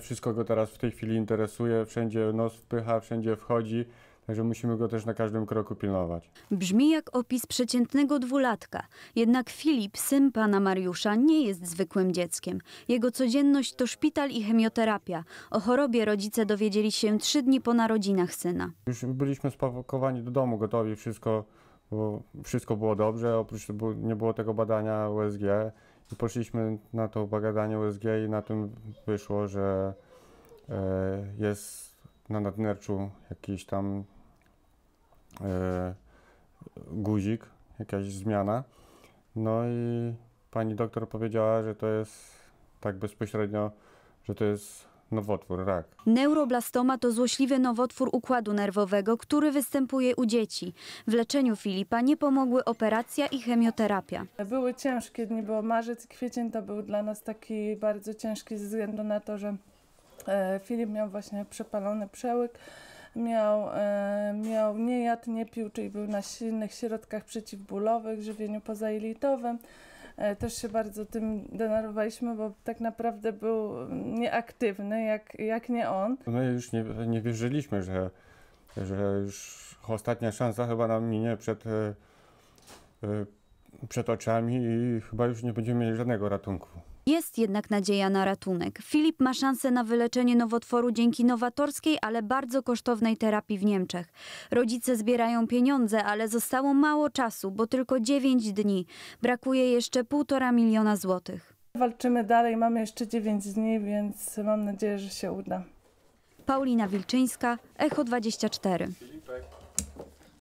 wszystko go teraz w tej chwili interesuje, wszędzie nos wpycha, wszędzie wchodzi. Także musimy go też na każdym kroku pilnować. Brzmi jak opis przeciętnego dwulatka. Jednak Filip, syn pana Mariusza, nie jest zwykłym dzieckiem. Jego codzienność to szpital i chemioterapia. O chorobie rodzice dowiedzieli się trzy dni po narodzinach syna. Już byliśmy spakowani do domu, gotowi, wszystko, wszystko było dobrze. Oprócz nie było tego badania USG poszliśmy na to bagadanie USG i na tym wyszło, że e, jest na nadnerczu jakiś tam e, guzik, jakaś zmiana. No i pani doktor powiedziała, że to jest tak bezpośrednio, że to jest Nowotwór, rak. Neuroblastoma to złośliwy nowotwór układu nerwowego, który występuje u dzieci. W leczeniu Filipa nie pomogły operacja i chemioterapia. Były ciężkie dni, bo marzec, kwiecień to był dla nas taki bardzo ciężki ze względu na to, że e, Filip miał właśnie przepalony przełyk miał, e, miał nie jadł, nie pił, czyli był na silnych środkach przeciwbólowych, żywieniu pozajelitowym. E, też się bardzo tym denerwowaliśmy, bo tak naprawdę był nieaktywny, jak, jak nie on. No już nie, nie wierzyliśmy, że, że już ostatnia szansa chyba nam minie przed, e, e, przed oczami i chyba już nie będziemy mieli żadnego ratunku. Jest jednak nadzieja na ratunek. Filip ma szansę na wyleczenie nowotworu dzięki nowatorskiej, ale bardzo kosztownej terapii w Niemczech. Rodzice zbierają pieniądze, ale zostało mało czasu, bo tylko 9 dni. Brakuje jeszcze półtora miliona złotych. Walczymy dalej, mamy jeszcze 9 dni, więc mam nadzieję, że się uda. Paulina Wilczyńska, Echo 24.